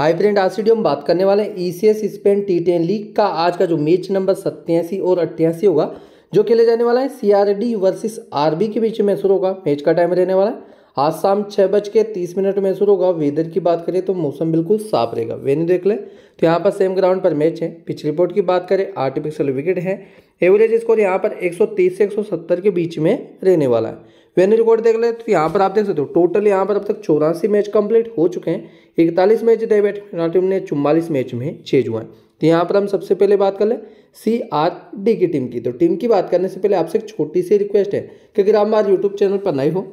हाइब्रेंड friend आज video हम बात करने वाले हैं E C S Spain T ten league का आज का जो मैच नंबर सत्यासी और अट्ठासी होगा जो खेले जाने वाला है C R D versus R B के बीच में शुरू होगा मैच का टाइम रहने वाला है आज शाम छः बज के तीस मिनट में शुरू होगा वेदर की बात करें तो मौसम बिल्कुल साफ रहेगा वेन्यू देख लें तो यहाँ पर सेम ग्राउंड पर मैच है पिच रिपोर्ट की बात करें आर्टिफिशियल विकेट है एवरेज स्कोर यहाँ पर तीस से सत्तर के बीच में रहने वाला है वेन रिकॉर्ड देख ले तो यहाँ पर आप देख सकते हो टोटल यहाँ पर अब तक चौरासी मैच कंप्लीट हो चुके हैं इकतालीस मैच डेविड टीम ने चुम्बालीस मैच में चेज हुआ है तो यहाँ पर हम सबसे पहले बात कर लें सी आर डी की टीम की तो टीम की बात करने से पहले आपसे एक छोटी सी रिक्वेस्ट है कि अगर आप हमारे यूट्यूब चैनल पर नए हो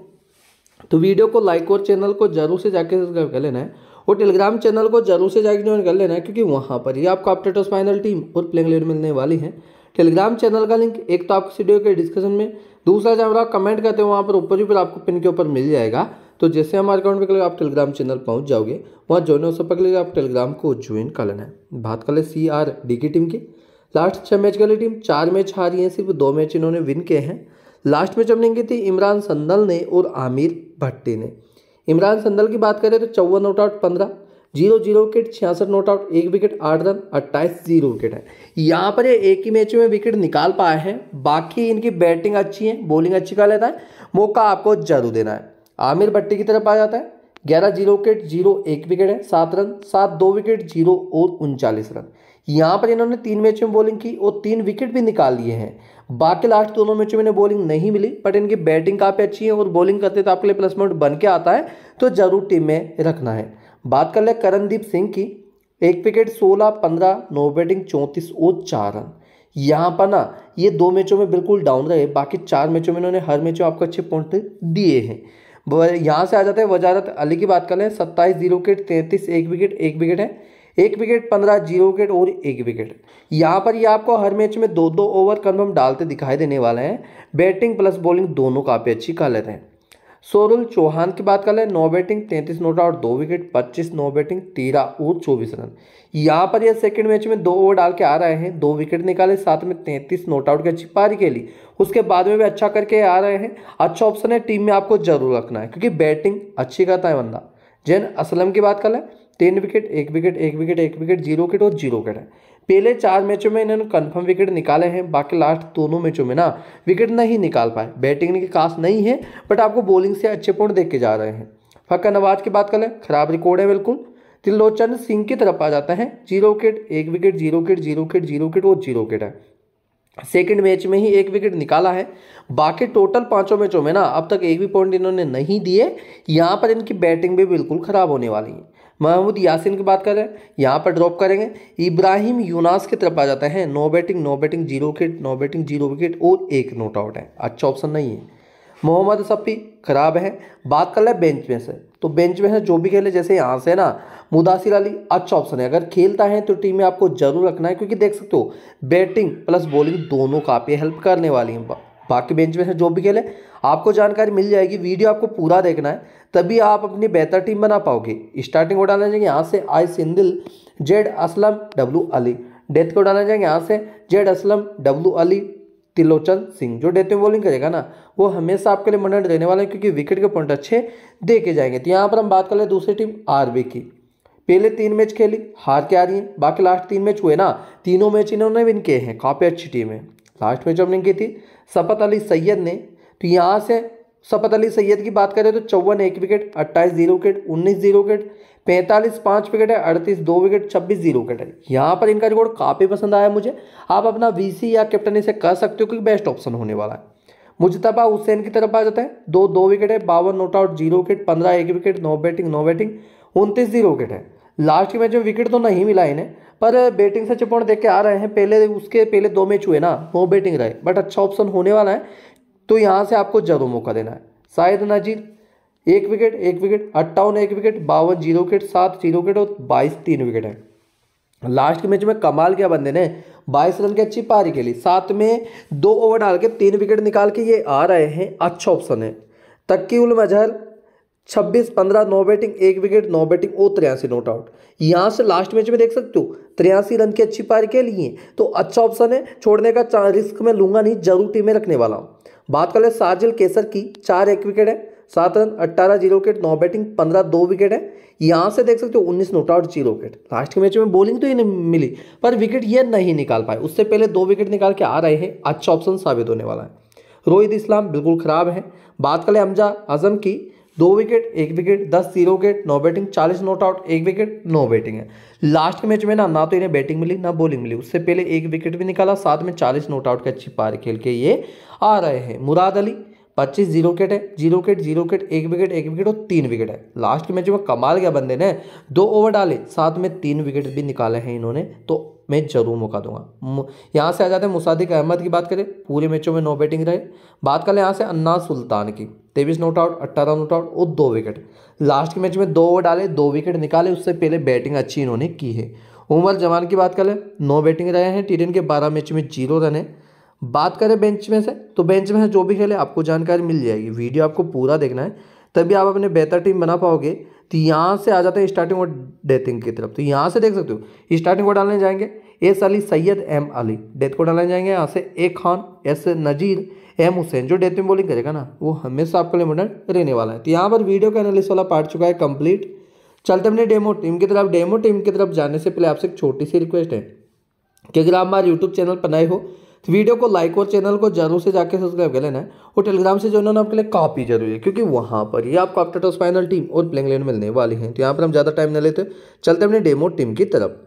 तो वीडियो को लाइक और चैनल को जरूर से जाके सब्सक्राइब कर लेना है और टेलीग्राम चैनल को जरूर से जाके ज्वाइन कर लेना है क्योंकि वहाँ पर ही आपको अपडेट और फाइनल टीम और प्लेइंग लीड मिलने वाली है टेलीग्राम चैनल का लिंक एक तो आपको वीडियो के डिस्क्रिप्शन में दूसरा जहाँ आप कमेंट करते हो वहाँ पर ऊपर ही पर आपको पिन के ऊपर मिल जाएगा तो जैसे हमारे अकाउंट पर आप टेलीग्राम चैनल पहुँच जाओगे वहाँ ज्वाइन हो सब पकड़ेगा आप टेलीग्राम को ज्वाइन कर लेना है बात कर ले सी आर डी की टीम की लास्ट छः मैच के लिए टीम चार मैच हारी है सिर्फ दो मैच इन्होंने विन किए हैं लास्ट मैच हमने की थी इमरान संदल ने और आमिर भट्टी ने इमरान संदल की बात करें तो चौवन आउट आउट पंद्रह जीरो जीरो विकेट छियासठ नॉट आउट एक विकेट आठ रन अट्ठाईस जीरो विकेट है यहाँ पर ये एक ही मैच में विकेट निकाल पाए हैं बाकी इनकी बैटिंग अच्छी है बॉलिंग अच्छी कर लेता है मौका आपको जरूर देना है आमिर भट्टी की तरफ आ जाता है ग्यारह जीरो विकेट जीरो एक विकेट है सात रन सात दो विकेट जीरो और उनचालीस रन यहाँ पर इन्होंने तीन मैच में बॉलिंग की और तीन विकेट भी निकाल लिए हैं बाकी लास्ट दोनों मैचों में इन्हें बॉलिंग नहीं मिली बट इनकी बैटिंग काफ़ी अच्छी है और बॉलिंग करते तो आपके लिए प्लस पॉइंट बन के आता है तो ज़रूर टीम में रखना है बात कर ले करणदीप सिंह की एक विकेट 16 15 नौ बैटिंग चौंतीस और चार रन यहाँ पर ना ये दो मैचों में बिल्कुल डाउन रहे बाकी चार मैचों में इन्होंने हर मैच में आपको अच्छे पॉइंट दिए हैं यहाँ से आ जाते हैं वजारत अली की बात कर लें सत्ताईस जीरो विकेट तैंतीस एक विकेट एक विकेट है एक विकेट पंद्रह जीरो विकेट और एक विकेट यहाँ पर ये आपको हर मैच में दो दो ओवर कन्फर्म डालते दिखाई देने वाले हैं बैटिंग प्लस बॉलिंग दोनों काफ़ी अच्छी कर लेते हैं सोरुल चौहान की बात कर लें नौ बैटिंग तैंतीस नोट आउट दो विकेट पच्चीस नौ बैटिंग तेरह और चौबीस रन यहाँ पर यह सेकंड मैच में दो ओवर डाल के आ रहे हैं दो विकेट निकाले साथ में तैंतीस नोट आउट की अच्छी पारी लिए उसके बाद में भी अच्छा करके आ रहे हैं अच्छा ऑप्शन है टीम में आपको जरूर रखना है क्योंकि बैटिंग अच्छी करता है बंदा जैन असलम की बात कर लें तीन विकेट एक विकेट एक विकेट एक विकेट जीरो विकेट और जीरो विकेट है पहले चार मैचों में इन्होंने कन्फर्म विकेट निकाले हैं बाकी लास्ट दोनों मैचों में ना विकेट नहीं निकाल पाए बैटिंग के खास नहीं है बट आपको बॉलिंग से अच्छे पॉइंट देख के जा रहे हैं फक्का नवाज की बात करें खराब रिकॉर्ड है बिल्कुल त्रिलोचन सिंह की तरफ आ जाता है जीरो विकेट एक wicket zero wicket zero wicket zero wicket वो जीरो विकेट है सेकेंड मैच में ही एक विकेट निकाला है बाकी टोटल पांचों मैचों में ना अब तक एक भी पॉइंट इन्होंने नहीं दिए यहाँ पर इनकी बैटिंग भी बिल्कुल ख़राब होने वाली है महमूद यासिन की बात कर रहे हैं यहाँ पर ड्रॉप करेंगे इब्राहिम यूनास की तरफ आ जाते हैं no batting no batting zero wicket no batting zero wicket और एक नोट आउट है अच्छा ऑप्शन नहीं है मोहम्मद सफ़ी ख़राब है बात कर लें बेंच में से तो बेंच में से जो भी खेले जैसे यहाँ से ना मुदासिर अली अच्छा ऑप्शन है अगर खेलता है तो टीम में आपको जरूर रखना है क्योंकि देख सकते हो बैटिंग प्लस बॉलिंग दोनों काफ़ी हेल्प करने वाली हैं बाकी बेंच में से जो भी खेले आपको जानकारी मिल जाएगी वीडियो आपको पूरा देखना है तभी आप अपनी बेहतर टीम बना पाओगे स्टार्टिंग को डालना चाहिए यहाँ से I Sindhil Z Aslam W Ali death को डालना चाहिए यहाँ से जेड असलम डब्लू अली तिलोचन सिंह जो डेथ में बॉलिंग करेगा ना वो हमेशा आपके लिए मनन रहने वाले हैं क्योंकि विकेट के पॉइंट अच्छे देखे जाएंगे तो यहाँ पर हम बात कर ले दूसरी टीम आरबी की पहले तीन मैच खेली हार के आ रही है बाकी लास्ट तीन मैच हुए ना तीनों मैच इन्होंने विन किए हैं काफ़ी अच्छी टीम है लास्ट मैच हमने की थी सपत अली सैयद ने तो यहाँ से सपत अली सैयद की बात करें तो चौवन एक विकेट अट्ठाईस जीरो विकेट उन्नीस जीरो विकेट पैंतालीस पाँच विकेट है अड़तीस दो विकेट छब्बीस जीरो विकेट है यहाँ पर इनका रिकॉर्ड काफ़ी पसंद आया मुझे आप अपना वीसी या कैप्टन इसे कर सकते हो क्योंकि बेस्ट ऑप्शन होने वाला है आप हुसैन की तरफ आ जाता है दो दो विकेट है बावन नोट आउट जीरो विकेट पंद्रह एक विकेट नौ बैटिंग नौ बैटिंग उनतीस जीरो विकेट है लास्ट के मैच में विकेट तो नहीं मिला इन्हें पर बैटिंग से चपौड़ देख के आ रहे हैं पहले उसके पहले दो मैच हुए ना वो बैटिंग रहे बट अच्छा ऑप्शन होने वाला है तो यहाँ से आपको जरूर मौका देना है शायद नजीर एक विकेट एक विकेट अट्ठावन एक विकेट बावन जीरो विकेट सात जीरो विकेट और बाईस तीन विकेट है लास्ट के मैच में कमाल किया बंदे ने बाईस रन की अच्छी पारी खेली साथ में दो ओवर डाल के तीन विकेट निकाल के ये आ रहे हैं अच्छा ऑप्शन है तक्की उल मजहर छब्बीस पंद्रह नौ बैटिंग एक विकेट नौ बैटिंग और तिरासी नॉट आउट यहाँ से लास्ट मैच में देख सकते हो तिरासी रन की अच्छी पारी के लिए तो अच्छा ऑप्शन है छोड़ने का रिस्क में लूंगा नहीं जरूर टीम में रखने वाला हूँ बात कर ले साजिल केसर की चार एक विकेट है सात रन अट्ठारह जीरो विकेट नौ बैटिंग पंद्रह दो विकेट है यहाँ से देख सकते हो उन्नीस not out zero wicket last के मैच में बॉलिंग तो ये मिली पर विकेट ये नहीं निकाल पाए उससे पहले दो विकेट निकाल के आ रहे हैं अच्छा ऑप्शन साबित होने वाला है रोहित इस्लाम बिल्कुल ख़राब है बात ले हमजा आजम की दो विकेट एक विकेट दस जीरो विकेट नौ बैटिंग चालीस नॉट आउट एक विकेट नौ बैटिंग है लास्ट के मैच में ना ना तो इन्हें बैटिंग मिली ना बॉलिंग मिली उससे पहले एक विकेट भी निकाला साथ में चालीस नॉट आउट की अच्छी पारी खेल के ये आ रहे हैं मुराद अली पच्चीस जीरो विकेट है जीरो विकेट जीरो विकेट एक विकेट एक विकेट और तीन विकेट है लास्ट के मैच में कमाल गया बंदे ने दो ओवर डाले साथ में तीन विकेट भी निकाले हैं इन्होंने तो मैं ज़रूर मौका दूंगा यहाँ से आ जाते हैं मुसादिक अहमद की बात करें पूरे मैचों में नो बैटिंग रहे बात कर लें यहाँ से अन्ना सुल्तान की तेईस नॉट आउट अट्ठारह नॉट आउट और दो विकेट लास्ट के मैच में दो ओवर डाले दो विकेट निकाले उससे पहले बैटिंग अच्छी इन्होंने की है उमर जमान की बात करें नौ बैटिंग रहे हैं टी के बारह मैच में जीरो रन है बात करें बेंच में से तो बेंच में से जो भी खेले आपको जानकारी मिल जाएगी वीडियो आपको पूरा देखना है तभी आप अपने बेहतर टीम बना पाओगे तो यहाँ से आ जाता है स्टार्टिंग और डेटिंग की तरफ तो यहाँ से देख सकते हो स्टार्टिंग को डालने जाएंगे S Ali Syed M Ali death को डाला जाएंगे यहाँ से A Khan S Nazir M Hussain जो डेथ में बॉलिंग करेगा ना वो हमेशा आपको लिमिटेड रहने वाला है तो यहाँ पर वीडियो का एनालिस वाला पार्ट चुका है कंप्लीट चलते अपने डेमो टीम की तरफ डेमो टीम की तरफ जाने से पहले आपसे एक छोटी सी रिक्वेस्ट है कि अगर आप हमारे यूट्यूब चैनल पर नए हो तो वीडियो को लाइक और चैनल को जरूर से जाकर सब्सक्राइब कर लेना है और टेलीग्राम से जो है ना आपके लिए काफ़ी जरूरी है क्योंकि वहाँ पर ही आपको आप टॉस फाइनल टीम और प्लेंग मिलने वाली हैं तो यहाँ पर हम ज़्यादा टाइम न लेते चलते अपने डेमो टीम की तरफ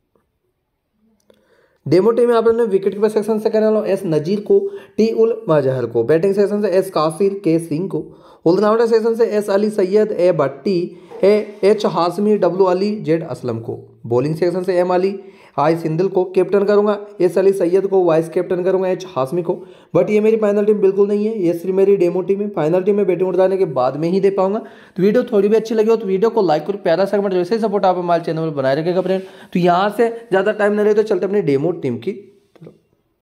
डेमो टीम में आप लोगों ने विकेट कीपर सेक्शन से करने वाला एस नजीर को टी उल मजहर को बैटिंग सेक्शन से एस कासिर के सिंह को ऑलराउंडर सेक्शन से S Ali Syed A Bhatti A H Hashmi W Ali Z Aslam को बॉलिंग सेक्शन से एम अली आइस सिंधिल को कैप्टन करूंगा एस अली सैयद को वाइस कैप्टन करूंगा एच हाशमी को बट ये मेरी फाइनल टीम बिल्कुल नहीं है ये सिर्फ मेरी डेमो टीम है फाइनल टीम में बैटिंग उठाने के बाद में ही दे पाऊंगा तो वीडियो थोड़ी भी अच्छी लगी हो तो वीडियो को लाइक और प्यारा सेगमेंट जैसे जैसे सपोर्ट आप हमारे चैनल पर बनाए रखेगा फ्रेंड तो यहाँ से ज़्यादा टाइम नहीं रहे तो चलते अपनी डेमो टीम की